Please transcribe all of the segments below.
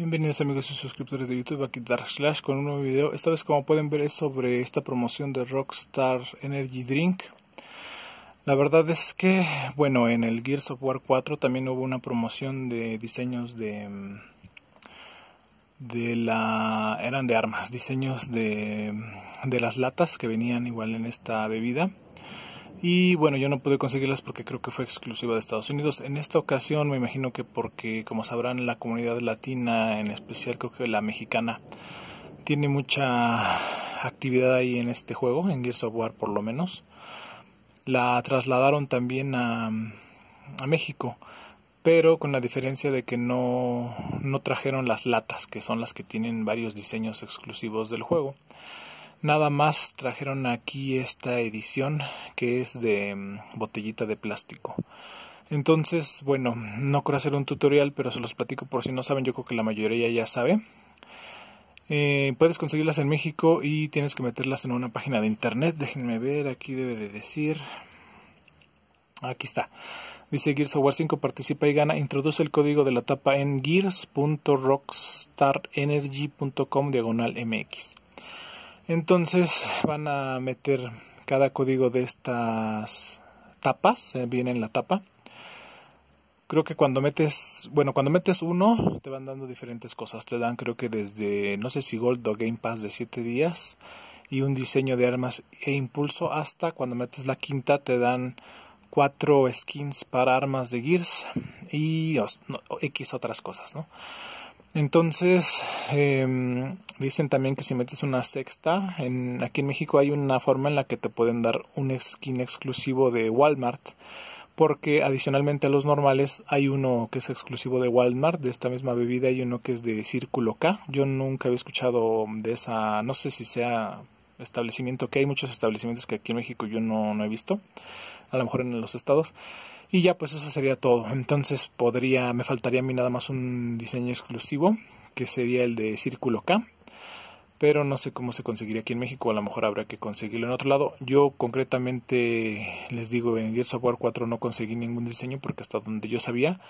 Bienvenidos amigos y suscriptores de YouTube aquí Dark Slash con un nuevo video. Esta vez como pueden ver es sobre esta promoción de Rockstar Energy Drink. La verdad es que, bueno, en el Gears of War 4 también hubo una promoción de diseños de... Mm, de la... eran de armas, diseños de, de las latas que venían igual en esta bebida. Y bueno, yo no pude conseguirlas porque creo que fue exclusiva de Estados Unidos. En esta ocasión me imagino que porque, como sabrán, la comunidad latina, en especial creo que la mexicana, tiene mucha actividad ahí en este juego, en Gears of War por lo menos. La trasladaron también a, a México, pero con la diferencia de que no, no trajeron las latas, que son las que tienen varios diseños exclusivos del juego. Nada más trajeron aquí esta edición que es de mm, botellita de plástico. Entonces, bueno, no creo hacer un tutorial, pero se los platico por si no saben, yo creo que la mayoría ya sabe. Eh, puedes conseguirlas en México y tienes que meterlas en una página de internet. Déjenme ver, aquí debe de decir. Aquí está. Dice Gears of 5 participa y gana. Introduce el código de la tapa en gears.rockstarenergy.com diagonal mx. Entonces van a meter cada código de estas tapas, eh, viene en la tapa. Creo que cuando metes, bueno, cuando metes uno, te van dando diferentes cosas. Te dan, creo que desde, no sé si Gold o Game Pass de 7 días y un diseño de armas e impulso, hasta cuando metes la quinta, te dan cuatro skins para armas de Gears y X otras cosas, ¿no? Entonces, em, dicen también que si metes una sexta, aquí en México hay una forma en la que te pueden dar un skin exclusivo de Walmart, porque adicionalmente a los normales hay uno que es exclusivo de Walmart, de esta misma bebida, y uno que es de Círculo K. Yo nunca había escuchado de esa, no sé si sea establecimiento que hay muchos establecimientos que aquí en México yo no, he visto, a lo mejor en los estados. Y ya pues eso sería todo. Entonces podría, me faltaría a mí nada más un diseño exclusivo, que sería el de Círculo K. Pero no sé cómo se conseguiría aquí en México, a lo mejor habrá que conseguirlo en otro lado. Yo concretamente les digo, en of Software 4 no conseguí ningún diseño porque hasta donde yo sabía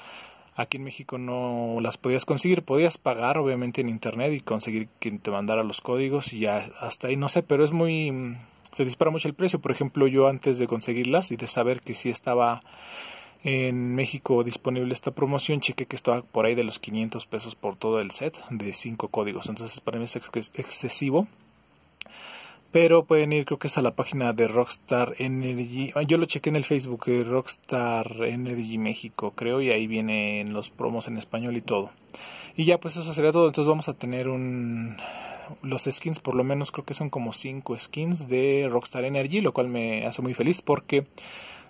Aquí en México no las podías conseguir, podías pagar obviamente en internet y conseguir que te mandara los códigos y ya hasta ahí no sé, pero es muy mm, se dispara mucho el precio. Por ejemplo, yo antes de conseguirlas y de saber que si estaba en México disponible esta promoción, chequé que estaba por ahí de los 500 pesos por todo el set de 5 códigos. Entonces para mí es excesivo. Pero pueden ir, creo que es a la página de Rockstar Energy. Ah, yo lo chequé en el Facebook, eh, Rockstar Energy México, creo, y ahí vienen los promos en español y todo. Y ya, pues eso sería todo. Entonces vamos a tener un. Los skins, por lo menos creo que son como 5 skins de Rockstar Energy, lo cual me hace muy feliz porque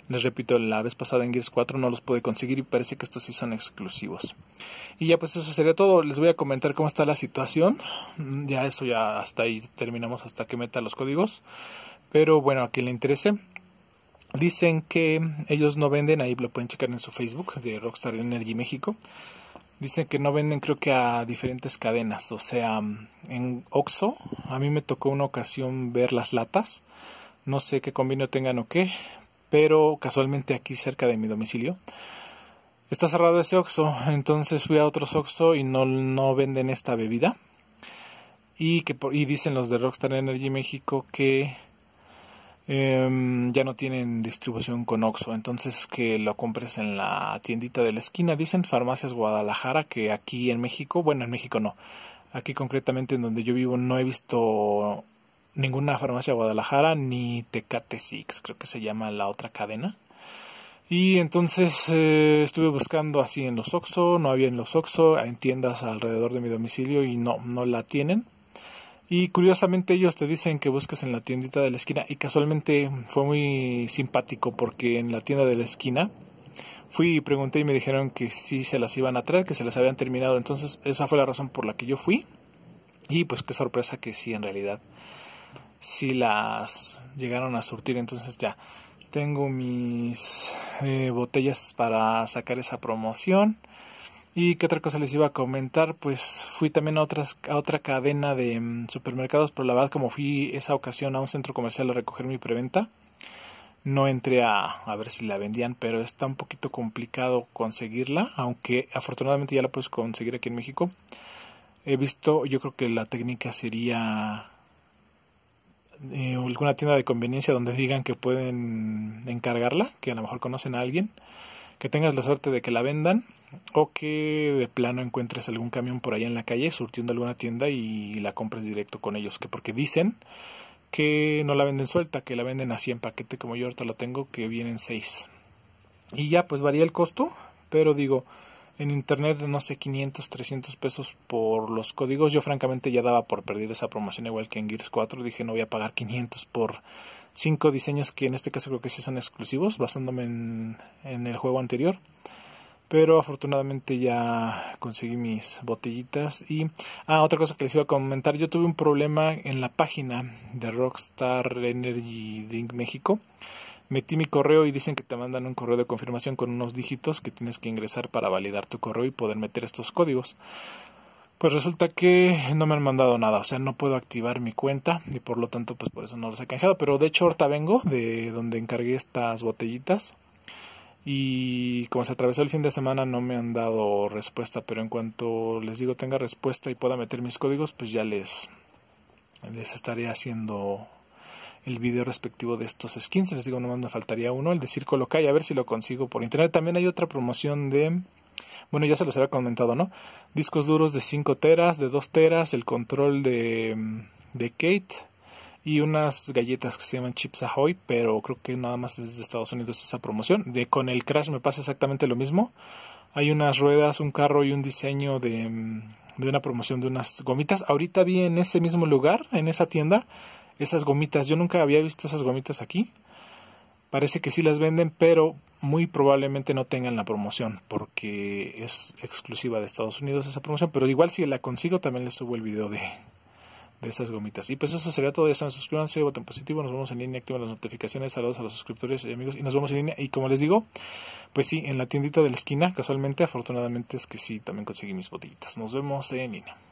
les repito, la vez pasada en Gears 4 no los pude conseguir y parece que estos sí son exclusivos. Y ya pues eso sería todo. Les voy a comentar cómo está la situación. Mm, ya esto ya hasta ahí terminamos hasta que meta los códigos. Pero bueno, a quien le interese. Dicen que ellos no venden, ahí lo pueden checar en su Facebook de Rockstar Energy México. Dicen que no venden creo que a diferentes cadenas, o sea, en OXO. a mí me tocó una ocasión ver las latas, no sé qué convenio tengan o qué, pero casualmente aquí cerca de mi domicilio está cerrado ese Oxxo, entonces fui a otros Oxxo y no, no venden esta bebida. Y, que, y dicen los de Rockstar Energy México que em, ya no tienen distribución con Oxxo, entonces que lo compres en la tiendita de la esquina, dicen Farmacias Guadalajara, que aquí en México, bueno, en México no, aquí concretamente en donde yo vivo no he visto ninguna farmacia Guadalajara ni Tecate Six, creo que se llama la otra cadena. Y entonces eh, estuve buscando así en los Oxxo, no había en los Oxxo, en tiendas alrededor de mi domicilio y no, no la tienen. Y curiosamente ellos te dicen que busques en la tiendita de la esquina y casualmente fue muy simpático porque en la tienda de la esquina fui y pregunté y me dijeron que sí se las iban a traer, que se las habían terminado. Entonces esa fue la razón por la que yo fui. Y pues qué sorpresa que sí en realidad si las llegaron a surtir. Entonces ya tengo mis eh, botellas para sacar esa promoción. Y qué otra cosa les iba a comentar, pues fui también a, otras, a otra cadena de mm, supermercados, pero la verdad como fui esa ocasión a un centro comercial a recoger mi preventa, no entré a, a ver si la vendían, pero está un poquito complicado conseguirla, aunque afortunadamente ya la puedes conseguir aquí en México. He visto, yo creo que la técnica sería eh, alguna tienda de conveniencia donde digan que pueden encargarla, que a lo mejor conocen a alguien, que tengas la suerte de que la vendan o que de plano encuentres algún camión por allá en la calle surtiendo alguna tienda y la compres directo con ellos, que porque dicen que no la venden suelta, que la venden así en paquete como yo ahorita la tengo, que vienen seis. Y ya pues varía el costo, pero digo, en internet de no sé 500, 300 pesos por los códigos. Yo francamente ya daba por perdida esa promoción igual que en Gears 4. Dije no voy a pagar 500 por cinco diseños que en este caso creo que sí son exclusivos basándome en, en el juego anterior. Pero afortunadamente ya conseguí mis botellitas. Y. Ah, otra cosa que les iba a comentar. Yo tuve un problema en la página de Rockstar Energy Drink México Metí mi correo y dicen que te mandan un correo de confirmación con unos dígitos que tienes que ingresar para validar tu correo y poder meter estos códigos. Pues resulta que no me han mandado nada, o sea, no puedo activar mi cuenta y por lo tanto, pues por eso no los he canjeado. Pero de hecho, ahorita vengo de donde encargué estas botellitas y como se atravesó el fin de semana no me han dado respuesta, pero en cuanto les digo tenga respuesta y pueda meter mis códigos, pues ya les, les estaré haciendo el video respectivo de estos skins. Les digo, nomás me faltaría uno, el de Circo Kai, a ver si lo consigo por internet. También hay otra promoción de... Bueno, ya se los había comentado, ¿no? Discos duros de 5 teras, de 2 teras, el control de, de Kate y unas galletas que se llaman Chips Ahoy, pero creo que nada más es de Estados Unidos esa promoción. De, con el Crash me pasa exactamente lo mismo. Hay unas ruedas, un carro y un diseño de, de una promoción de unas gomitas. Ahorita vi en ese mismo lugar, en esa tienda, esas gomitas. Yo nunca había visto esas gomitas aquí. Parece que sí las venden, pero muy probablemente no tengan la promoción porque es exclusiva de Estados Unidos esa promoción. Pero igual si la consigo también les subo el video de, esas gomitas. Y pues eso sería todo. Ya saben, suscríbanse, botón positivo. Nos vemos en línea, activen las notificaciones. Saludos a los suscriptores y amigos. Y nos vemos en línea. Y como les digo, pues sí, en la tiendita de la esquina, casualmente, afortunadamente es que sí, también conseguí mis botellitas. Nos vemos en línea.